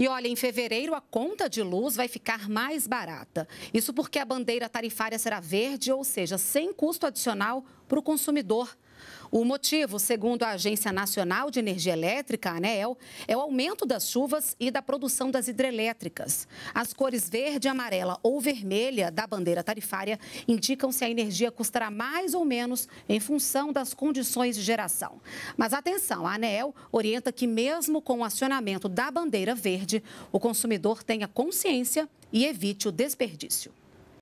E olha, em fevereiro a conta de luz vai ficar mais barata. Isso porque a bandeira tarifária será verde, ou seja, sem custo adicional para o consumidor. O motivo, segundo a Agência Nacional de Energia Elétrica, ANEEL, é o aumento das chuvas e da produção das hidrelétricas. As cores verde, amarela ou vermelha da bandeira tarifária indicam se a energia custará mais ou menos em função das condições de geração. Mas atenção, a ANEEL orienta que mesmo com o acionamento da bandeira verde, o consumidor tenha consciência e evite o desperdício.